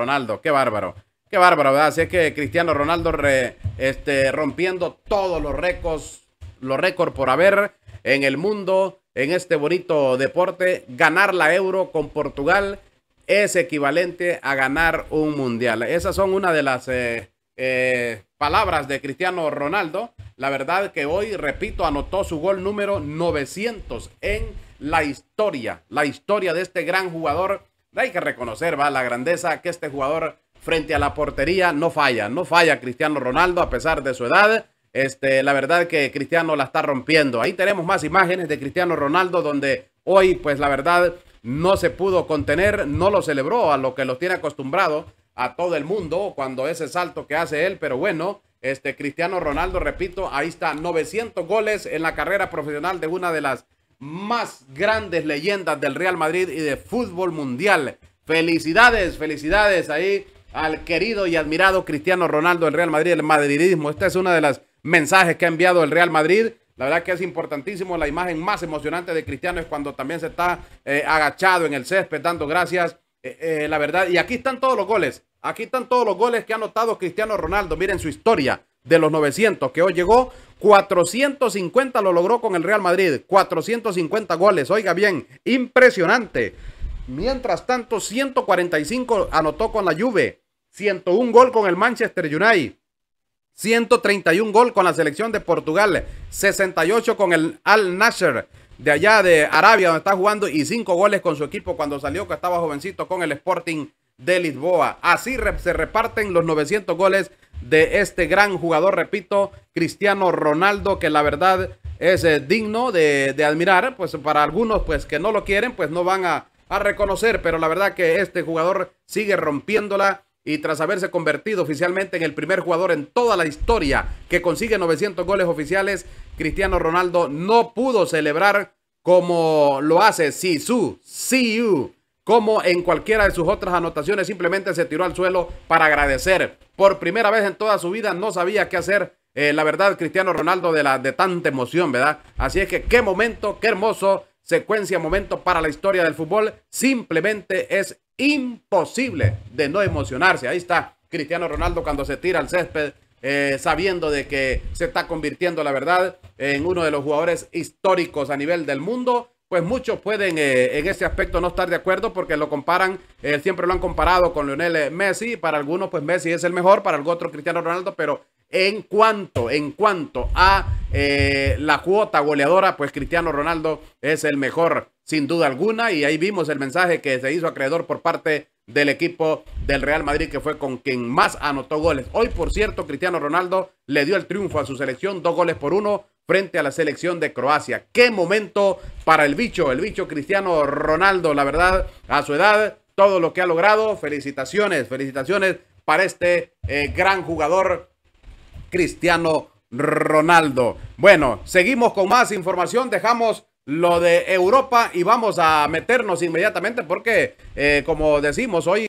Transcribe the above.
Ronaldo, qué bárbaro. Qué bárbaro, ¿verdad? Así es que Cristiano Ronaldo este, rompiendo todos los récords, los récords por haber en el mundo, en este bonito deporte. Ganar la Euro con Portugal es equivalente a ganar un mundial. Esas son una de las eh, eh, palabras de Cristiano Ronaldo. La verdad que hoy, repito, anotó su gol número 900 en la historia, la historia de este gran jugador hay que reconocer, va, la grandeza que este jugador frente a la portería no falla, no falla Cristiano Ronaldo a pesar de su edad. Este, la verdad que Cristiano la está rompiendo. Ahí tenemos más imágenes de Cristiano Ronaldo donde hoy, pues la verdad, no se pudo contener, no lo celebró a lo que los tiene acostumbrado a todo el mundo cuando ese salto que hace él, pero bueno, este Cristiano Ronaldo, repito, ahí está, 900 goles en la carrera profesional de una de las más grandes leyendas del Real Madrid y de fútbol mundial. Felicidades, felicidades ahí al querido y admirado Cristiano Ronaldo del Real Madrid, el madridismo. Esta es una de las mensajes que ha enviado el Real Madrid. La verdad que es importantísimo. La imagen más emocionante de Cristiano es cuando también se está eh, agachado en el césped dando gracias. Eh, eh, la verdad, y aquí están todos los goles. Aquí están todos los goles que ha anotado Cristiano Ronaldo. Miren su historia de los 900 que hoy llegó 450 lo logró con el Real Madrid, 450 goles, oiga bien, impresionante. Mientras tanto, 145 anotó con la Juve, 101 gol con el Manchester United, 131 gol con la selección de Portugal, 68 con el Al Nasser de allá de Arabia donde está jugando y 5 goles con su equipo cuando salió que estaba jovencito con el Sporting de Lisboa. Así se reparten los 900 goles de este gran jugador, repito, Cristiano Ronaldo, que la verdad es eh, digno de, admirar, pues para algunos pues que no lo quieren, pues no van a, reconocer, pero la verdad que este jugador sigue rompiéndola y tras haberse convertido oficialmente en el primer jugador en toda la historia que consigue 900 goles oficiales, Cristiano Ronaldo no pudo celebrar como lo hace Sisu, Siu como en cualquiera de sus otras anotaciones, simplemente se tiró al suelo para agradecer. Por primera vez en toda su vida no sabía qué hacer. Eh, la verdad, Cristiano Ronaldo, de, la, de tanta emoción, ¿verdad? Así es que qué momento, qué hermoso secuencia, momento para la historia del fútbol. Simplemente es imposible de no emocionarse. Ahí está Cristiano Ronaldo cuando se tira al césped, eh, sabiendo de que se está convirtiendo, la verdad, en uno de los jugadores históricos a nivel del mundo pues muchos pueden eh, en ese aspecto no estar de acuerdo porque lo comparan, eh, siempre lo han comparado con Lionel eh, Messi, para algunos pues Messi es el mejor, para el otro Cristiano Ronaldo, pero en cuanto, en cuanto a la cuota goleadora, pues Cristiano Ronaldo es el mejor sin duda alguna y ahí vimos el mensaje que se hizo acreedor por parte del equipo del Real Madrid, que fue con quien más anotó goles. Hoy, por cierto, Cristiano Ronaldo le dio el triunfo a su selección, dos goles por uno, frente a la selección de Croacia. Qué momento para el bicho, el bicho Cristiano Ronaldo, la verdad, a su edad, todo lo que ha logrado. Felicitaciones, felicitaciones para este eh, gran jugador Cristiano Ronaldo. Bueno, seguimos con más información, dejamos lo de Europa y vamos a meternos inmediatamente porque, eh, como decimos hoy,